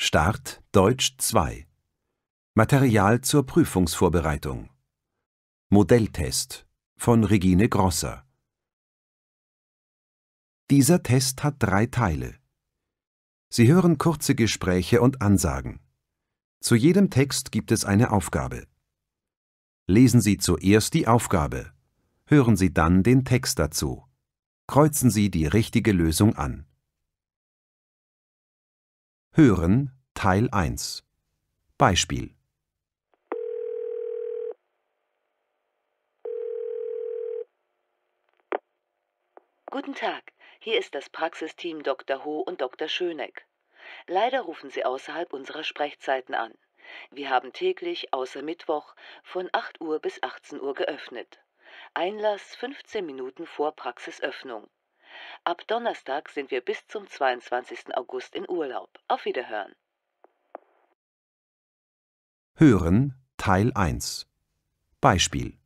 Start Deutsch 2 Material zur Prüfungsvorbereitung Modelltest von Regine Grosser Dieser Test hat drei Teile. Sie hören kurze Gespräche und Ansagen. Zu jedem Text gibt es eine Aufgabe. Lesen Sie zuerst die Aufgabe. Hören Sie dann den Text dazu. Kreuzen Sie die richtige Lösung an. Hören Teil 1 Beispiel Guten Tag, hier ist das Praxisteam Dr. Ho und Dr. Schöneck. Leider rufen Sie außerhalb unserer Sprechzeiten an. Wir haben täglich außer Mittwoch von 8 Uhr bis 18 Uhr geöffnet. Einlass 15 Minuten vor Praxisöffnung. Ab Donnerstag sind wir bis zum 22. August in Urlaub. Auf Wiederhören. Hören Teil 1 Beispiel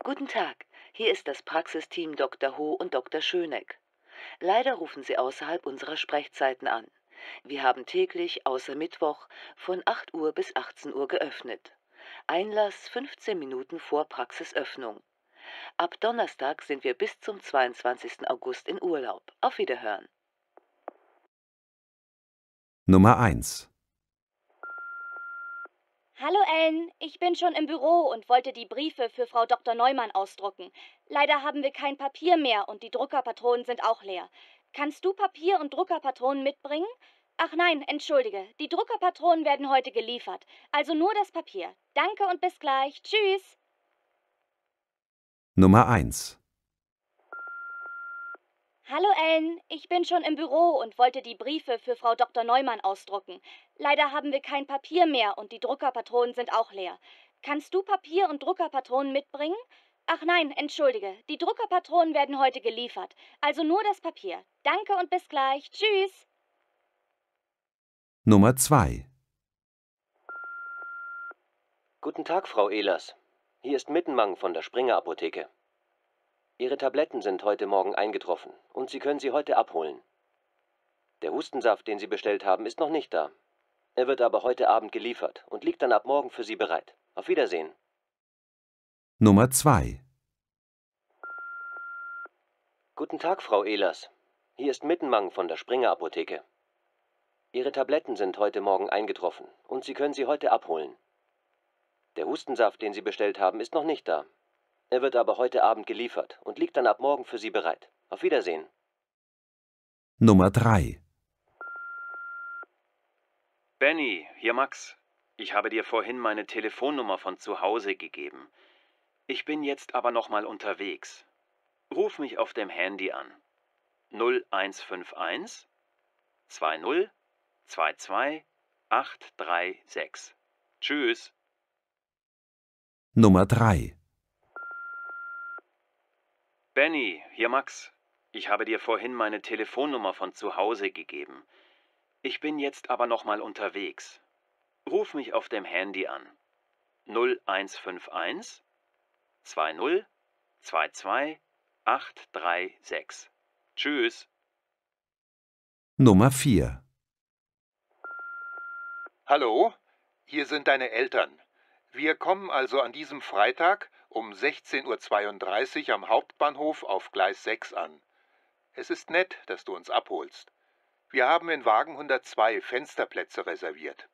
Guten Tag, hier ist das Praxisteam Dr. Ho und Dr. Schöneck. Leider rufen Sie außerhalb unserer Sprechzeiten an. Wir haben täglich außer Mittwoch von 8 Uhr bis 18 Uhr geöffnet. Einlass 15 Minuten vor Praxisöffnung. Ab Donnerstag sind wir bis zum 22. August in Urlaub. Auf Wiederhören. Nummer 1 Hallo Ellen, ich bin schon im Büro und wollte die Briefe für Frau Dr. Neumann ausdrucken. Leider haben wir kein Papier mehr und die Druckerpatronen sind auch leer. Kannst du Papier und Druckerpatronen mitbringen? Ach nein, entschuldige. Die Druckerpatronen werden heute geliefert. Also nur das Papier. Danke und bis gleich. Tschüss. Nummer 1 Hallo Ellen, ich bin schon im Büro und wollte die Briefe für Frau Dr. Neumann ausdrucken. Leider haben wir kein Papier mehr und die Druckerpatronen sind auch leer. Kannst du Papier und Druckerpatronen mitbringen? Ach nein, entschuldige. Die Druckerpatronen werden heute geliefert. Also nur das Papier. Danke und bis gleich. Tschüss. Nummer 2 Guten Tag, Frau Ehlers. Hier ist Mittenmang von der Springer Apotheke. Ihre Tabletten sind heute Morgen eingetroffen und Sie können sie heute abholen. Der Hustensaft, den Sie bestellt haben, ist noch nicht da. Er wird aber heute Abend geliefert und liegt dann ab morgen für Sie bereit. Auf Wiedersehen. Nummer 2 Guten Tag, Frau Ehlers. Hier ist Mittenmang von der Springer Apotheke. Ihre Tabletten sind heute Morgen eingetroffen und Sie können sie heute abholen. Der Hustensaft, den Sie bestellt haben, ist noch nicht da. Er wird aber heute Abend geliefert und liegt dann ab morgen für Sie bereit. Auf Wiedersehen. Nummer 3 Benny, hier Max. Ich habe dir vorhin meine Telefonnummer von zu Hause gegeben. Ich bin jetzt aber nochmal unterwegs. Ruf mich auf dem Handy an. 0151 20 22836. Tschüss. Nummer 3 Benny, hier Max. Ich habe dir vorhin meine Telefonnummer von zu Hause gegeben. Ich bin jetzt aber nochmal unterwegs. Ruf mich auf dem Handy an. 0151 20 22 836. Tschüss. Nummer 4 Hallo, hier sind deine Eltern. Wir kommen also an diesem Freitag um 16.32 Uhr am Hauptbahnhof auf Gleis 6 an. Es ist nett, dass du uns abholst. Wir haben in Wagen 102 Fensterplätze reserviert.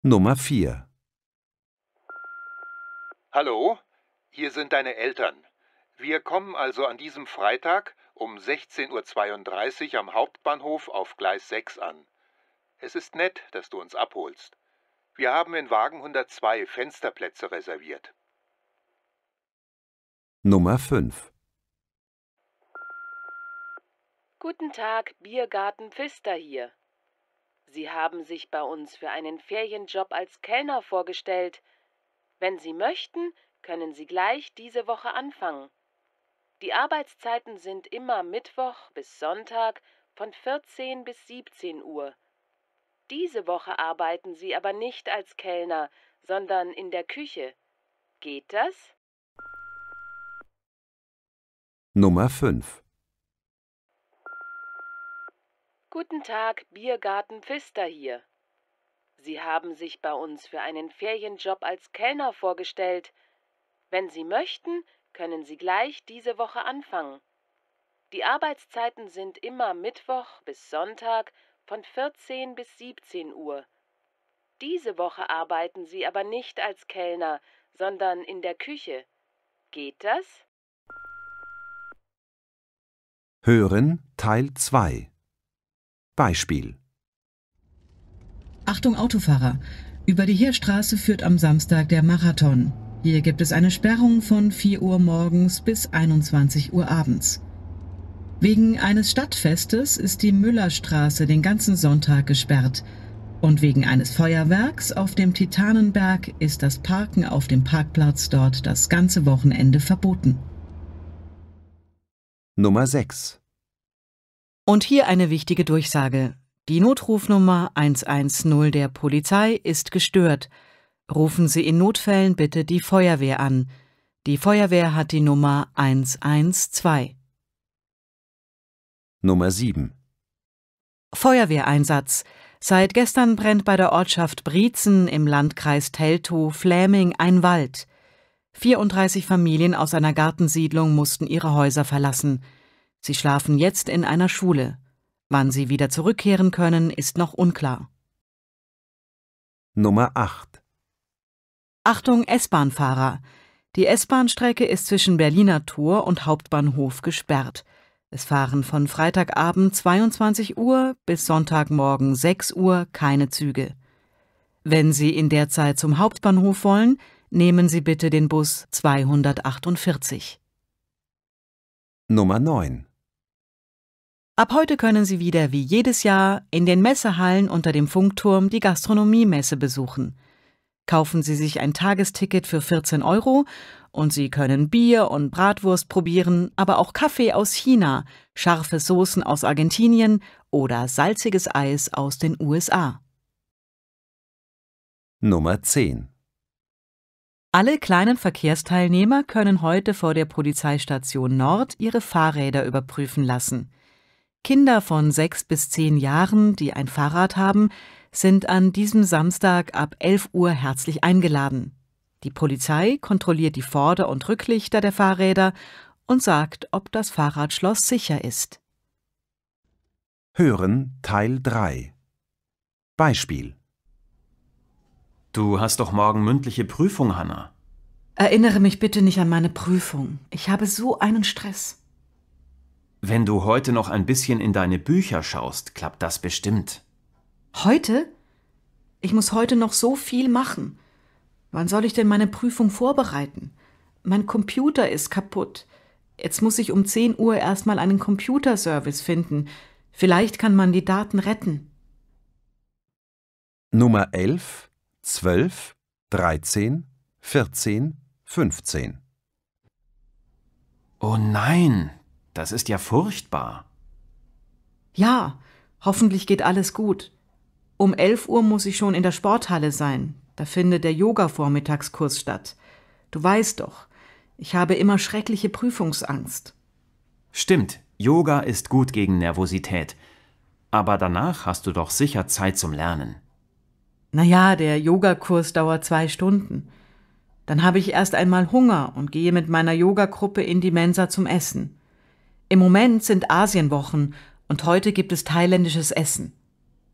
Nummer 4 Hallo, hier sind deine Eltern. Wir kommen also an diesem Freitag um 16.32 Uhr am Hauptbahnhof auf Gleis 6 an. Es ist nett, dass du uns abholst. Wir haben in Wagen 102 Fensterplätze reserviert. Nummer 5 Guten Tag, Biergarten Pfister hier. Sie haben sich bei uns für einen Ferienjob als Kellner vorgestellt. Wenn Sie möchten, können Sie gleich diese Woche anfangen. Die Arbeitszeiten sind immer Mittwoch bis Sonntag von 14 bis 17 Uhr. Diese Woche arbeiten Sie aber nicht als Kellner, sondern in der Küche. Geht das? Nummer 5 Guten Tag, Biergarten Pfister hier. Sie haben sich bei uns für einen Ferienjob als Kellner vorgestellt. Wenn Sie möchten, können Sie gleich diese Woche anfangen. Die Arbeitszeiten sind immer Mittwoch bis Sonntag von 14 bis 17 Uhr. Diese Woche arbeiten Sie aber nicht als Kellner, sondern in der Küche. Geht das? Hören Teil 2 Beispiel Achtung Autofahrer! Über die Heerstraße führt am Samstag der Marathon. Hier gibt es eine Sperrung von 4 Uhr morgens bis 21 Uhr abends. Wegen eines Stadtfestes ist die Müllerstraße den ganzen Sonntag gesperrt. Und wegen eines Feuerwerks auf dem Titanenberg ist das Parken auf dem Parkplatz dort das ganze Wochenende verboten. Nummer 6 Und hier eine wichtige Durchsage. Die Notrufnummer 110 der Polizei ist gestört. Rufen Sie in Notfällen bitte die Feuerwehr an. Die Feuerwehr hat die Nummer 112. Nummer 7 Feuerwehreinsatz. Seit gestern brennt bei der Ortschaft Brietzen im Landkreis Teltow Fläming ein Wald. 34 Familien aus einer Gartensiedlung mussten ihre Häuser verlassen. Sie schlafen jetzt in einer Schule. Wann sie wieder zurückkehren können, ist noch unklar. Nummer 8 Achtung S-Bahn-Fahrer. Die S-Bahn-Strecke ist zwischen Berliner Tor und Hauptbahnhof gesperrt. Es fahren von Freitagabend 22 Uhr bis Sonntagmorgen 6 Uhr keine Züge. Wenn Sie in der Zeit zum Hauptbahnhof wollen, nehmen Sie bitte den Bus 248. Nummer 9 Ab heute können Sie wieder wie jedes Jahr in den Messehallen unter dem Funkturm die Gastronomiemesse besuchen. Kaufen Sie sich ein Tagesticket für 14 Euro und Sie können Bier und Bratwurst probieren, aber auch Kaffee aus China, scharfe Soßen aus Argentinien oder salziges Eis aus den USA. Nummer 10 Alle kleinen Verkehrsteilnehmer können heute vor der Polizeistation Nord ihre Fahrräder überprüfen lassen. Kinder von sechs bis zehn Jahren, die ein Fahrrad haben, sind an diesem Samstag ab 11 Uhr herzlich eingeladen. Die Polizei kontrolliert die Vorder- und Rücklichter der Fahrräder und sagt, ob das Fahrradschloss sicher ist. Hören Teil 3 Beispiel Du hast doch morgen mündliche Prüfung, Hanna. Erinnere mich bitte nicht an meine Prüfung. Ich habe so einen Stress. Wenn du heute noch ein bisschen in deine Bücher schaust, klappt das bestimmt. Heute? Ich muss heute noch so viel machen. Wann soll ich denn meine Prüfung vorbereiten? Mein Computer ist kaputt. Jetzt muss ich um 10 Uhr erstmal einen Computerservice finden. Vielleicht kann man die Daten retten. Nummer 11, 12, 13, 14, 15. Oh nein, das ist ja furchtbar. Ja, hoffentlich geht alles gut. Um 11 Uhr muss ich schon in der Sporthalle sein. Da findet der Yoga-Vormittagskurs statt. Du weißt doch, ich habe immer schreckliche Prüfungsangst. Stimmt, Yoga ist gut gegen Nervosität. Aber danach hast du doch sicher Zeit zum Lernen. Naja, der Yogakurs dauert zwei Stunden. Dann habe ich erst einmal Hunger und gehe mit meiner Yogagruppe in die Mensa zum Essen. Im Moment sind Asienwochen und heute gibt es thailändisches Essen.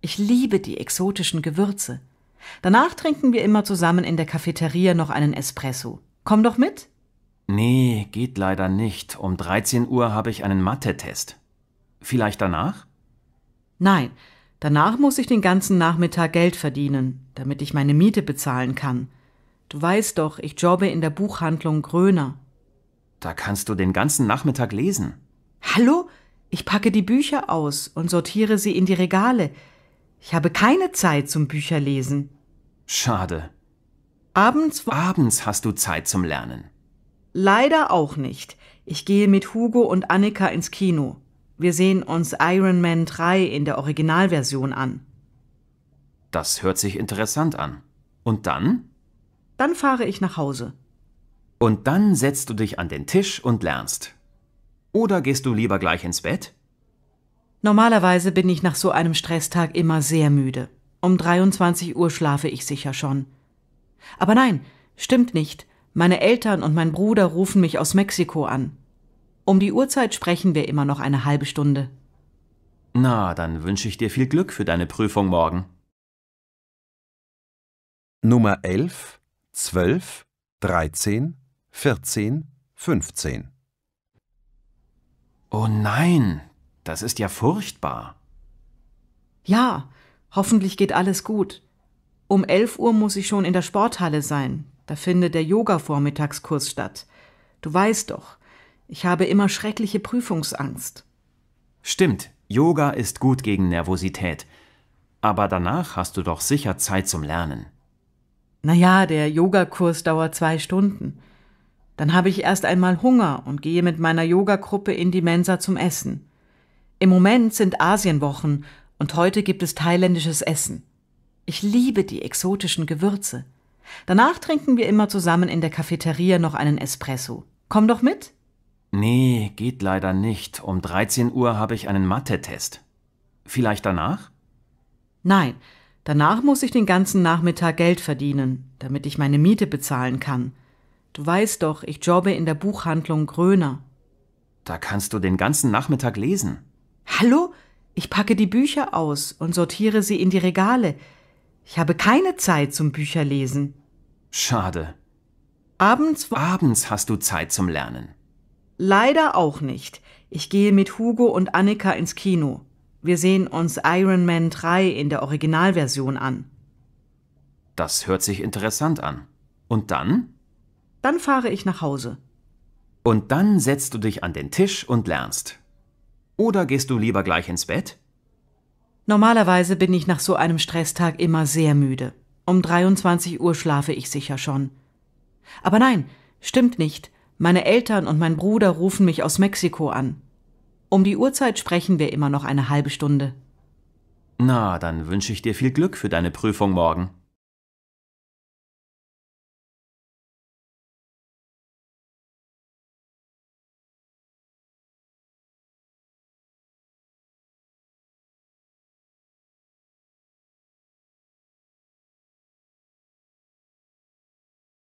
Ich liebe die exotischen Gewürze. Danach trinken wir immer zusammen in der Cafeteria noch einen Espresso. Komm doch mit? Nee, geht leider nicht. Um 13 Uhr habe ich einen Mathe-Test. Vielleicht danach? Nein, danach muss ich den ganzen Nachmittag Geld verdienen, damit ich meine Miete bezahlen kann. Du weißt doch, ich jobbe in der Buchhandlung Gröner. Da kannst du den ganzen Nachmittag lesen. Hallo? Ich packe die Bücher aus und sortiere sie in die Regale. Ich habe keine Zeit zum Bücherlesen. Schade. Abends. Abends hast du Zeit zum Lernen. Leider auch nicht. Ich gehe mit Hugo und Annika ins Kino. Wir sehen uns Iron Man 3 in der Originalversion an. Das hört sich interessant an. Und dann? Dann fahre ich nach Hause. Und dann setzt du dich an den Tisch und lernst. Oder gehst du lieber gleich ins Bett? Normalerweise bin ich nach so einem Stresstag immer sehr müde. Um 23 Uhr schlafe ich sicher schon. Aber nein, stimmt nicht. Meine Eltern und mein Bruder rufen mich aus Mexiko an. Um die Uhrzeit sprechen wir immer noch eine halbe Stunde. Na, dann wünsche ich dir viel Glück für deine Prüfung morgen. Nummer 11, 12, 13, 14, 15. Oh nein, das ist ja furchtbar. Ja, hoffentlich geht alles gut. Um 11 Uhr muss ich schon in der Sporthalle sein. Da findet der Yoga-Vormittagskurs statt. Du weißt doch, ich habe immer schreckliche Prüfungsangst. Stimmt, Yoga ist gut gegen Nervosität. Aber danach hast du doch sicher Zeit zum Lernen. Naja, der Yogakurs dauert zwei Stunden. Dann habe ich erst einmal Hunger und gehe mit meiner Yogagruppe in die Mensa zum Essen. Im Moment sind Asienwochen und heute gibt es thailändisches Essen. Ich liebe die exotischen Gewürze. Danach trinken wir immer zusammen in der Cafeteria noch einen Espresso. Komm doch mit? Nee, geht leider nicht. Um 13 Uhr habe ich einen Mathe-Test. Vielleicht danach? Nein, danach muss ich den ganzen Nachmittag Geld verdienen, damit ich meine Miete bezahlen kann. Du weißt doch, ich jobbe in der Buchhandlung Gröner. Da kannst du den ganzen Nachmittag lesen. Hallo? Ich packe die Bücher aus und sortiere sie in die Regale. Ich habe keine Zeit zum Bücherlesen. Schade. Abends. Abends hast du Zeit zum Lernen. Leider auch nicht. Ich gehe mit Hugo und Annika ins Kino. Wir sehen uns Iron Man 3 in der Originalversion an. Das hört sich interessant an. Und dann? Dann fahre ich nach Hause. Und dann setzt du dich an den Tisch und lernst. Oder gehst du lieber gleich ins Bett? Normalerweise bin ich nach so einem Stresstag immer sehr müde. Um 23 Uhr schlafe ich sicher schon. Aber nein, stimmt nicht. Meine Eltern und mein Bruder rufen mich aus Mexiko an. Um die Uhrzeit sprechen wir immer noch eine halbe Stunde. Na, dann wünsche ich dir viel Glück für deine Prüfung morgen.